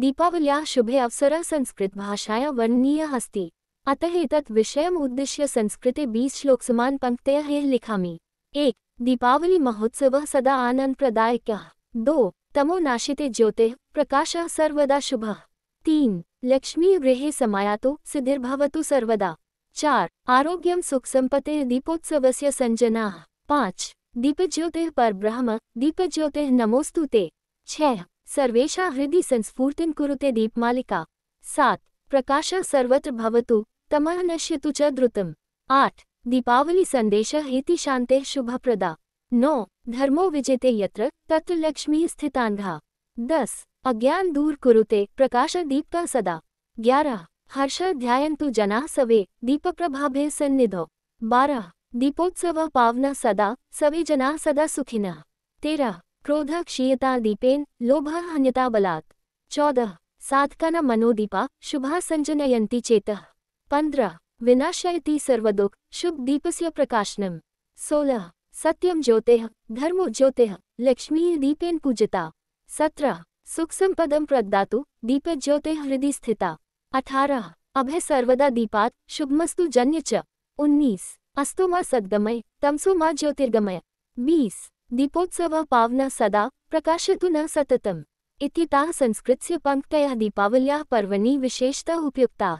दीपावल्या शुभे अवसर संस्कृत भाषाया वर्णनीय हस्ती अतः एक विषय उद्देश्य संस्कृते बीस श्लोक समान पंक्तय है एक दीपावली महोत्सव सदा आनंद प्रदायक दो तमो नाशिते ज्योते प्रकाश सर्वदा शुभ तीन लक्ष्मी गृहे समायातो सिद्धिर्भवतु सर्वदा चार आरोग्यम सुख संपत्ति से संजना पाँच ज्योतिर पर ब्रह्म ज्योतिर नमोस्तु ते छह सर्वेशा हृदि संस्फूर्ति कुरुते दीपमालिका सात प्रकाश सर्वत्र भवतु तमह नश्यतु च द्रुतम आठ दीपावली संदेश हेति शांते प्रदा नौ धर्मो विजेते यत्र तत्र लक्ष्मी स्थितान्धा दस अज्ञान दूर कुरुते प्रकाश दीपका सदा ग्यारह हर्ष ध्यायन्तु जना सवे प्रभाभे सन्निधो बारह दीपोत्सव पावना सदा सवे जना सदा सुखिन तेरह क्रोध क्षीयता दीपेन लोभ हन्यता बलात् चौदह साधकाना मनोदीपा शुभा संजनयंती चेत पंद्रह विनाशयती सर्वदुख शुभ दीपस्य प्रकाशनम सोलह सत्यम ज्योते धर्मो ज्योते लक्ष्मी दीपेन पूजता सत्रह सुख संपदम प्रदातु दीप ज्योते हृदय स्थिता अठारह अभय सर्वदा दीपात शुभमस्तु जन्य च उन्नीस अस्तुमा सद्गमय तमसुमा ज्योतिर्गमय बीस दीपोत्सव पावना सदा प्रकाशतु न सततम् इत्येताः संस्कृत्स्य पंक्तया दीपावल्या पर्वणि विशेषतः उपयुक्ता